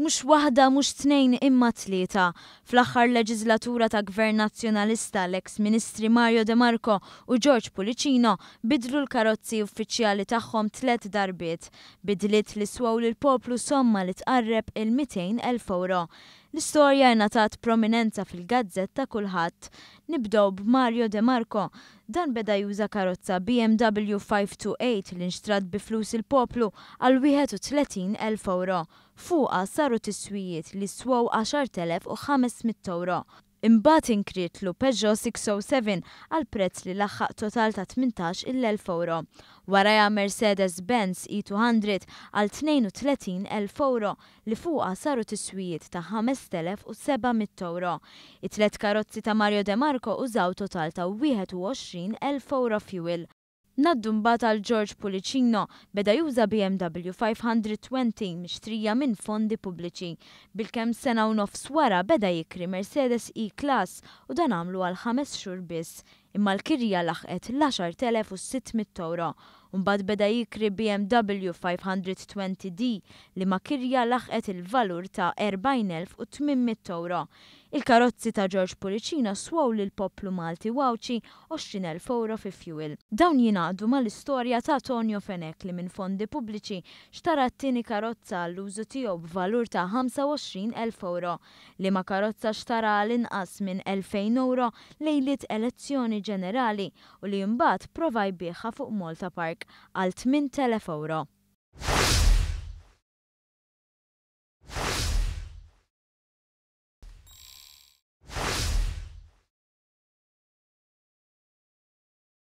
mux wahda mux tnejn imma tlieta. Fl-axħar leġizlatura ta' gvern nazjonalista l-ex-ministri Mario De Marco u George Policino bidlu l-karozzi uffiċjali tagħhom tlet darbiet. Bidlit li swaw l poplu somma li tqarreb il-200 euro. L-istorja jnatat prominenza fil-gazzetta kulħadd. Nibdow b'Mario De Marco. Dan beda juża karozza BMW 528 li nxtrat bi flus il-poplu għal 31,000 euro. Fuqa saru tiswijiet li swow 10,500 euro. Imbagħad inkrietlu Peugeot 607 għal prezz li laħħaq total ta' 18 il-1000 euro. Waraja Mercedes-Benz E200 għal 32,000 euro li fuqha saru tiswijiet ta' 5,700 euro. It-tlet karozzi ta' Mario De Marco użaw total ta' 21 euro fuel. Naddu mbagħad għal George Policino beda juża BMW 520 mixtrija minn fondi pubbliċi. Bilkemm sena u nofs wara beda jikri Mercedes E-Class u dan għamlu għal ħames xhur biss imma l-kirja laħqet l-10,600 euro. Mbagħad beda jikri BMW 520D li ma kirja laħqet il-valur ta' 40,800 euro. Il-karozzi ta' George Puricina swaw lil poplu Malti wawċi 20.000 euro fi fuel. Dawn ma mal-istorja ta' Tonio Fenek li minn fondi pubbliċi xtara t-tieni karozza l-użu tiegħu b'valur ta' 25.000 euro li ma' karozza xtara l-inqas minn 2000 euro lejlit elezzjoni ġenerali u li mbagħad prova jbieħa fuq Malta Park għal 8.000 euro.